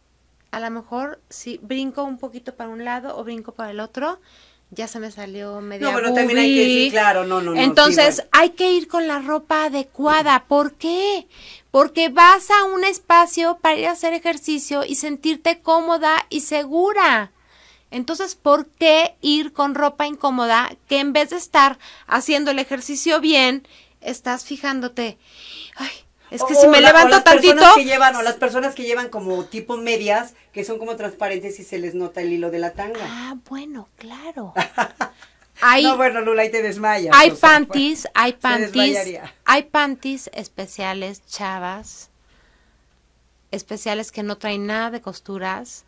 a lo mejor si brinco un poquito para un lado o brinco para el otro, ya se me salió medio. No, pero también hay que decir, claro, no, no, Entonces, no, Entonces, hay que ir con la ropa adecuada. ¿Por qué? Porque vas a un espacio para ir a hacer ejercicio y sentirte cómoda y segura. Entonces, ¿por qué ir con ropa incómoda que en vez de estar haciendo el ejercicio bien, estás fijándote, ay, es que si me levanto tantito. llevan, las personas que llevan como tipo medias, que son como transparentes y se les nota el hilo de la tanga. Ah, bueno, claro. <laughs> hay, no, bueno, Lula, ahí te desmayas. Hay pues, panties, hay panties. Hay panties especiales, chavas, especiales que no traen nada de costuras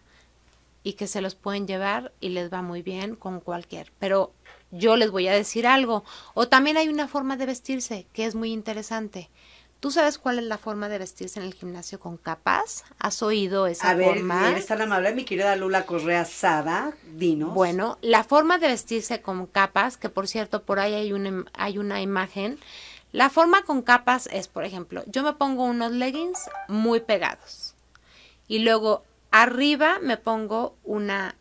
y que se los pueden llevar y les va muy bien con cualquier. Pero yo les voy a decir algo. O también hay una forma de vestirse que es muy interesante. ¿Tú sabes cuál es la forma de vestirse en el gimnasio con capas? ¿Has oído esa A ver, forma? A ver, tan amable, mi querida Lula Correa Sada, dinos. Bueno, la forma de vestirse con capas, que por cierto, por ahí em, hay una, imagen. La forma con capas es, por ejemplo, yo me pongo unos leggings muy pegados y luego arriba me pongo una,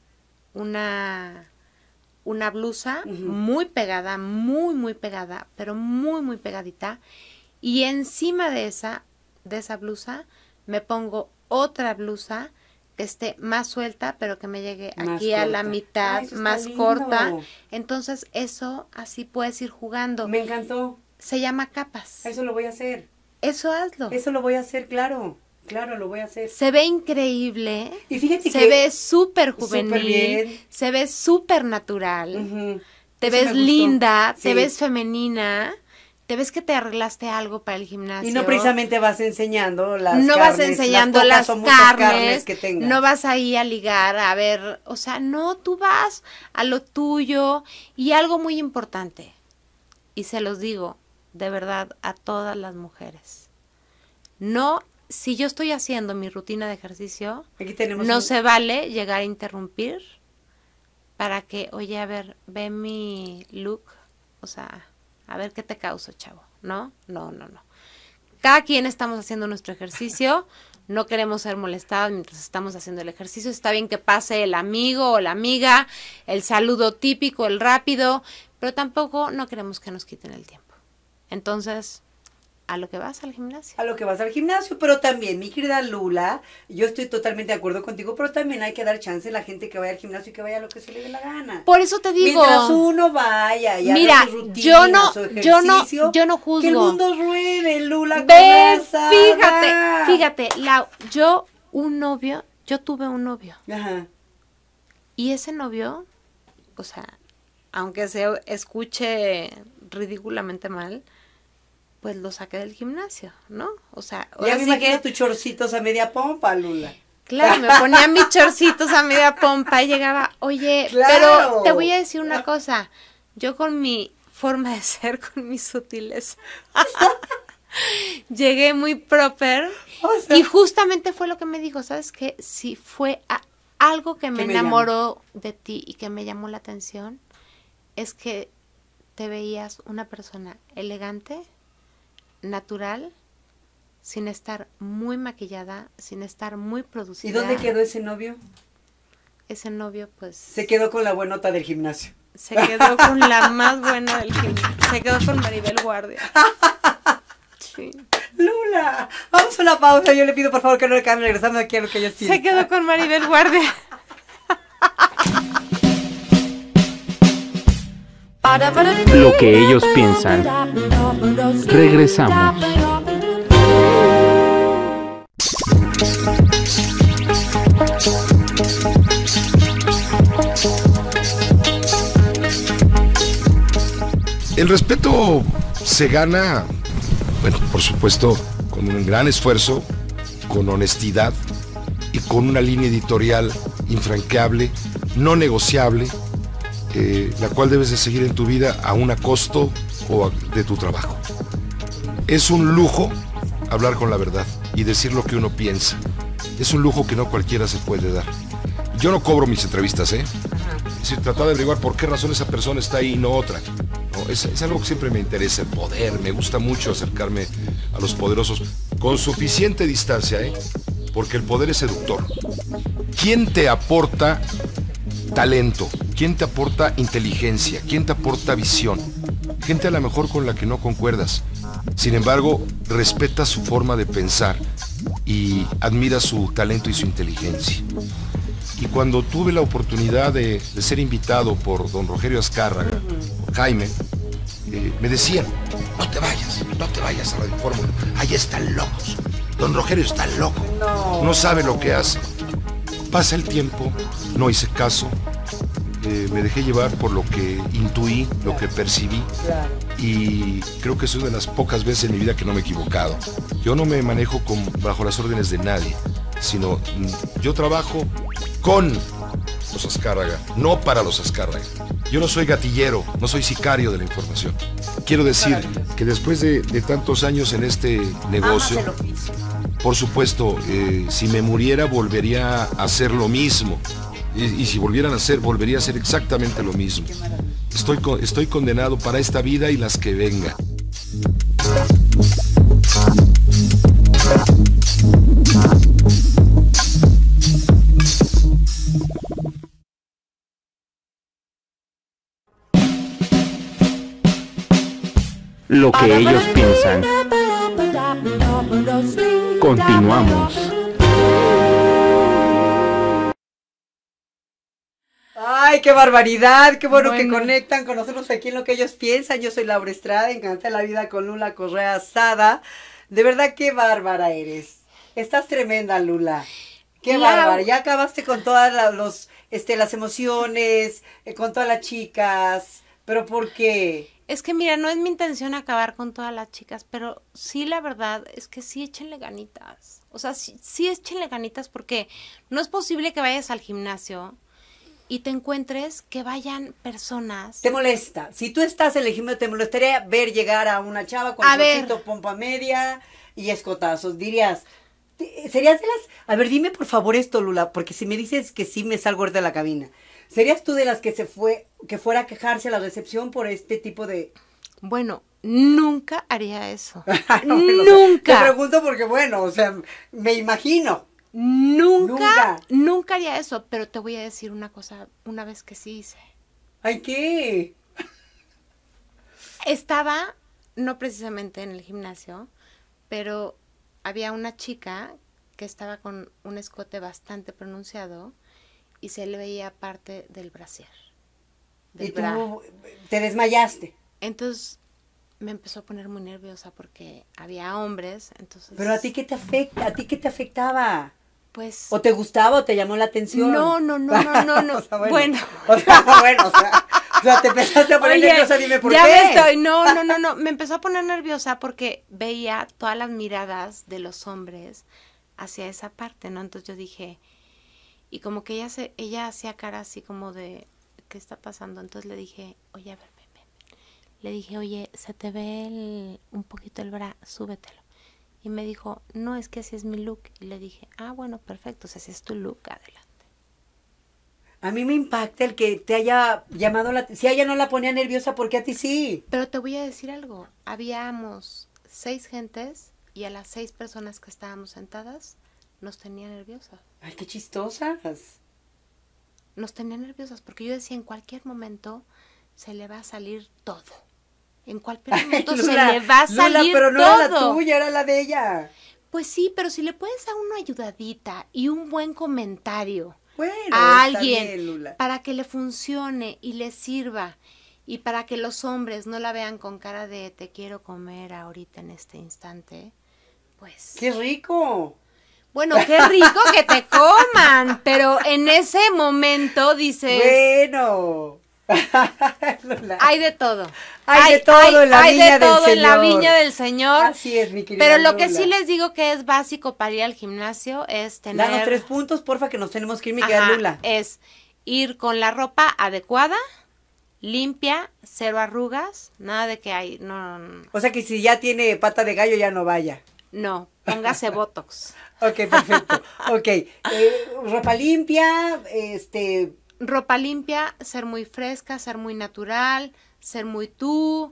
una una blusa muy pegada, muy, muy pegada, pero muy, muy pegadita y encima de esa, de esa blusa, me pongo otra blusa que esté más suelta, pero que me llegue aquí a la mitad, más corta. Entonces, eso así puedes ir jugando. Me encantó. Se llama capas. Eso lo voy a hacer. Eso hazlo. Eso lo voy a hacer, claro. Claro, lo voy a hacer. Se ve increíble. Y fíjate se ve súper juvenil. Se ve súper natural. Te ves linda, te ves femenina te ves que te arreglaste algo para el gimnasio. Y no precisamente vas enseñando las No vas enseñando las, carnes, que No vas ahí a ligar, a ver, o sea, no, tú vas a lo tuyo y algo muy importante. Y se los digo, de verdad, a todas las mujeres. No, si yo estoy haciendo mi rutina de ejercicio, no se vale llegar a interrumpir para que, oye, a ver, ve mi look, o sea, a ver qué te causa, chavo. No, no, no, no. Cada quien estamos haciendo nuestro ejercicio, no queremos ser molestados mientras estamos haciendo el ejercicio. Está bien que pase el amigo o la amiga, el saludo típico, el rápido, pero tampoco no queremos que nos quiten el tiempo. Entonces, a lo que vas al gimnasio. A lo que vas al gimnasio, pero también, mi querida Lula, yo estoy totalmente de acuerdo contigo, pero también hay que dar chance a la gente que vaya al gimnasio y que vaya a lo que se le dé la gana. Por eso te digo. Mientras uno vaya y mira, haga su rutina, yo no, yo no, yo no juzgo. Que el mundo ruede, Lula. Ves, fíjate, fíjate, la, yo un novio, yo tuve un novio. Ajá. Y ese novio, o sea, aunque se escuche ridículamente mal, pues lo saqué del gimnasio, ¿no? O sea, ya me imagino tus chorcitos a media pompa, Lula. Claro, me ponía mis chorcitos a media pompa y llegaba, oye, pero te voy a decir una ah. cosa, yo con mi forma de ser, con mis sutiles, <laughs> llegué muy proper y justamente fue lo que me dijo, ¿sabes qué? Si fue algo que me, enamoró de ti y que me llamó la atención, es que te veías una persona elegante, natural, sin estar muy maquillada, sin estar muy producida. ¿Y dónde quedó ese novio? Ese novio, pues. Se quedó con la buenota del gimnasio. Se quedó con la más buena del gimnasio. Se quedó con Maribel Guardia. <laughs> Lula, vamos a la pausa. Yo le pido por favor que no le cambie regresando aquí a lo que yo tienen. Se quedó con Maribel Guardia. Lo que ellos piensan. Regresamos. El respeto se gana, bueno, por supuesto, con un gran esfuerzo, con honestidad y con una línea editorial infranqueable, no negociable eh, la cual debes de seguir en tu vida a un costo o de tu trabajo. Es un lujo hablar con la verdad y decir lo que uno piensa. Es un lujo que no cualquiera se puede dar. Yo no cobro mis entrevistas, ¿eh? Es decir, tratar de averiguar por qué razón esa persona está ahí y no otra. es, es, algo que siempre me interesa, el poder. Me gusta mucho acercarme a los poderosos con suficiente distancia, ¿eh? Porque el poder es seductor. ¿Quién te aporta talento? ¿Quién te aporta inteligencia? ¿Quién te aporta visión? Gente a lo mejor con la que no concuerdas. Sin embargo, respeta su forma de pensar y admira su talento y su inteligencia. Y cuando tuve la oportunidad de, ser invitado por don Rogelio Azcárraga, Jaime, eh, me decían, no te vayas, no te vayas a Radio Fórmula, ahí están locos. Don Rogelio está loco, no sabe lo que hace. Pasa el tiempo, no hice caso, eh, me dejé llevar por lo que intuí, lo que percibí. Y creo que es una de las pocas veces en mi vida que no me he equivocado. Yo no me manejo bajo las órdenes de nadie, sino mm, yo trabajo con los Azcárraga, no para los Azcárraga. Yo no soy gatillero, no soy sicario de la información. Quiero decir pues. que después de, tantos años en este negocio, por supuesto, eh, si me muriera volvería a hacer lo mismo y, si volvieran a ser, volvería a ser exactamente lo mismo. Estoy, estoy condenado para esta vida y las que vengan. Lo que ellos piensan. Continuamos. ¡Ay, qué barbaridad! ¡Qué bueno, que conectan con nosotros aquí en lo que ellos piensan! Yo soy Laura Estrada, encantada la vida con Lula Correa Asada. De verdad, qué bárbara eres. Estás tremenda, Lula. ¡Qué bárbara! Ya acabaste con todas los, este, las emociones, eh, con todas las chicas. ¿Pero por qué? Es que mira, no es mi intención acabar con todas las chicas, pero sí la verdad es que sí échenle ganitas. O sea, sí, sí échenle ganitas porque no es posible que vayas al gimnasio, y te encuentres que vayan personas. Te molesta. Si tú estás en el gimnasio, te molestaría ver llegar a una chava con un pompa media y escotazos. Dirías, ¿serías de las.? A ver, dime por favor esto, Lula, porque si me dices que sí me salgo de la cabina. ¿Serías tú de las que se fue, que fuera a quejarse a la recepción por este tipo de. Bueno, nunca haría eso. <laughs> nunca. Te pregunto porque, bueno, o sea, me imagino. Nunca, nunca, haría eso, pero te voy a decir una cosa, una vez que sí hice. ¿Ay qué? Estaba, no precisamente en el gimnasio, pero había una chica que estaba con un escote bastante pronunciado y se le veía parte del brasier. y tú te desmayaste. Entonces me empezó a poner muy nerviosa porque había hombres, entonces. Pero a ti qué te afecta, a ti qué te afectaba. Pues ¿O te gustaba o te llamó la atención? No, no, no, no, no, <laughs> bueno. o sea, <laughs> bueno, o sea, te empezaste a poner nerviosa, dime por qué. Me estoy, no, no, no, no, me empezó a poner nerviosa porque veía todas las miradas de los hombres hacia esa parte, ¿no? Entonces yo dije, y como que ella, se, ella hacía cara así como de, ¿qué está pasando? Entonces le dije, oye, a ver, ven, ven. Le dije, oye, se te ve un poquito el brazo, súbetelo. Y me dijo, no, es que así es mi look. Y le dije, ah, bueno, perfecto, así es tu look, adelante. A mí me impacta el que te haya llamado la Si a ella no la ponía nerviosa, porque a ti sí? Pero te voy a decir algo. Habíamos seis gentes y a las seis personas que estábamos sentadas nos tenía nerviosa. Ay, qué chistosas. Nos tenía nerviosas porque yo decía, en cualquier momento se le va a salir todo en cualquier momento <laughs> se le va a salir Lula, pero no era la tuya, era la de ella. Pues sí, pero si le puedes dar una ayudadita y un buen comentario a alguien para que le funcione y le sirva y para que los hombres no la vean con cara de te quiero comer ahorita en este instante, pues... ¡Qué rico! Bueno, qué rico que te <laughs> coman, pero en ese momento dices... Bueno. <laughs> hay de todo. Hay, de todo, hay, en, la de todo en la viña del Señor. Así es, mi querida. Pero lo que sí les digo que es básico para ir al gimnasio es tener. Danos tres puntos, porfa, que nos tenemos que ir, mi querida Lula. Es ir con la ropa adecuada, limpia, cero arrugas, nada de que hay. No, O sea que si ya tiene pata de gallo, ya no vaya. No, póngase <laughs> Botox. Ok, perfecto. Ok, eh, ropa limpia, este, ropa limpia, ser muy fresca, ser muy natural, ser muy tú,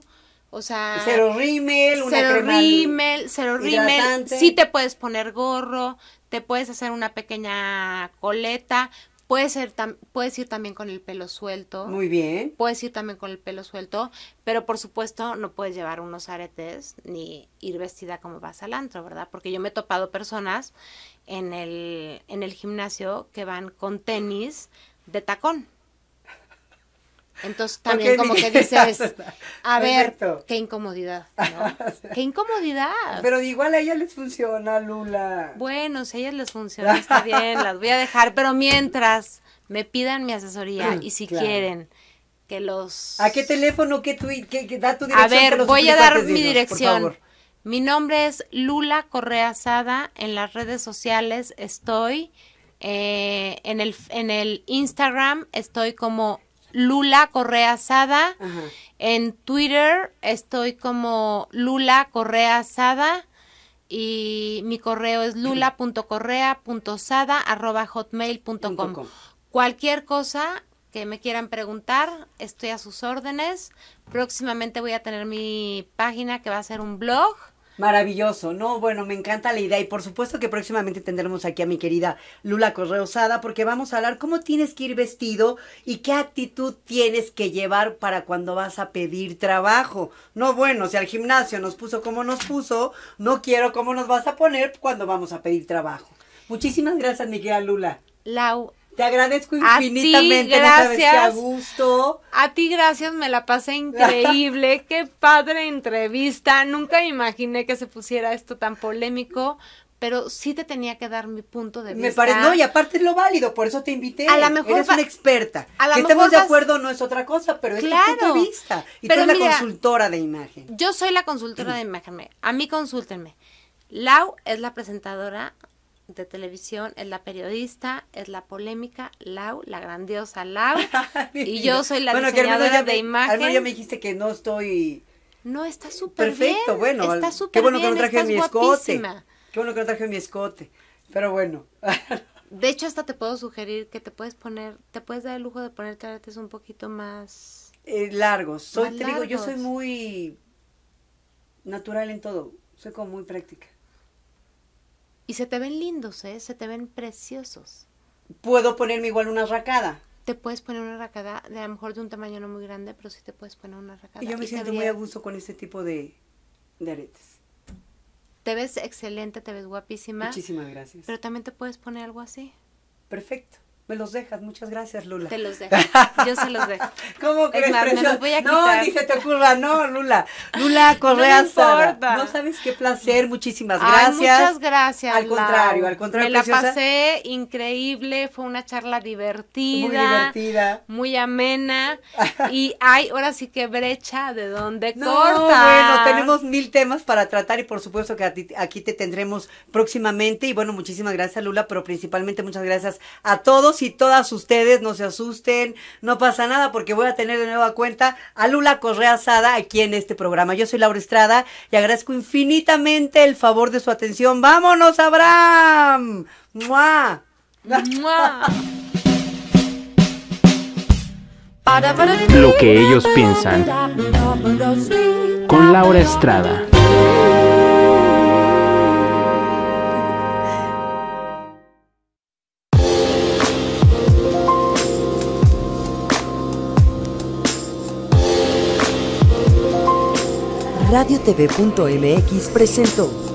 o sea, cero rímel, cero rímel, cero rímel, sí te puedes poner gorro, te puedes hacer una pequeña coleta, puedes ir, puedes ir también con el pelo suelto. Muy bien. Puedes ir también con el pelo suelto, pero por supuesto no puedes llevar unos aretes ni ir vestida como vas al antro, ¿verdad? Porque yo me he topado personas en el en el gimnasio que van con tenis de tacón. Entonces <laughs> también como que dices, <laughs> a ver, qué incomodidad, <laughs> ¿no? qué incomodidad. Pero igual a ella les funciona, Lula. Bueno, si a ellas les funciona, está bien, las voy a dejar, pero mientras me pidan mi asesoría mm, y si quieren que los... ¿A qué teléfono, qué tweet, qué, qué da tu dirección? A ver, voy a dar mi dirección. Mi nombre es Lula Correa en las redes sociales estoy... Eh, en, el, en el Instagram estoy como Lula Correa Sada. En Twitter estoy como Lula Correa Sada. Y mi correo es lula.correa.sada.hotmail.com. Cualquier cosa que me quieran preguntar, estoy a sus órdenes. Próximamente voy a tener mi página que va a ser un blog Maravilloso, ¿no? Bueno, me encanta la idea y por supuesto que próximamente tendremos aquí a mi querida Lula Correosada porque vamos a hablar cómo tienes que ir vestido y qué actitud tienes que llevar para cuando vas a pedir trabajo. No, bueno, si al gimnasio nos puso como nos puso, no quiero cómo nos vas a poner cuando vamos a pedir trabajo. Muchísimas gracias, mi querida Lula. Lau, te agradezco infinitamente. A ti, gracias. a gusto. A ti, gracias. Me la pasé increíble. <laughs> Qué padre entrevista. Nunca imaginé que se pusiera esto tan polémico pero sí te tenía que dar mi punto de vista. Me parece, no, y aparte es lo válido, por eso te invité. A lo mejor. Eres una experta. A la que mejor estemos de acuerdo no es otra cosa, pero es claro, tu punto vista. Y tú eres la consultora de imagen. Yo soy la consultora de imagen. A mí consúltenme. Lau es la presentadora de televisión es la periodista, es la polémica, Lau, la grandiosa Lau. <laughs> y yo soy la diseñadora de imagen. Bueno, me dijiste que no estoy. No, está súper bien. Perfecto, bueno. Está súper Qué bueno que no traje mi escote. Qué bueno que no traje mi escote. Pero bueno. <laughs> de hecho, hasta te puedo sugerir que te puedes poner, te puedes dar el lujo de ponerte aretes un poquito más. Eh, largos. Soy, te digo, yo soy muy natural en todo. Soy como muy práctica. Y se te ven lindos, ¿eh? Se te ven preciosos. ¿Puedo ponerme igual una racada? Te puedes poner una racada, de a lo mejor de un tamaño no muy grande, pero sí te puedes poner una racada. Y yo me siento muy a gusto con este tipo de, de aretes. Te ves excelente, te ves guapísima. Muchísimas gracias. Pero también te puedes poner algo así. Perfecto. Me los dejas, muchas gracias, Lula. Te los dejo, <laughs> yo se los dejo. ¿Cómo crees, los voy a No, ni se te ocurra, no, Lula. Lula Correa no No sabes qué placer, muchísimas gracias. muchas gracias. Al contrario, al contrario. Me la pasé increíble, fue una charla divertida. Muy divertida. Muy amena. <laughs> y hay, ahora sí que brecha de dónde corta. Bueno, tenemos mil temas para tratar y por supuesto que aquí te tendremos próximamente. Y bueno, muchísimas gracias, Lula, pero principalmente muchas gracias a todos y todas ustedes, no se asusten, no pasa nada porque voy a tener de nueva cuenta a Lula Correa Asada aquí en este programa. Yo soy Laura Estrada y agradezco infinitamente el favor de su atención. ¡Vámonos, Abraham! Lo que ellos piensan. Con Laura Estrada. radiotv.mx presentó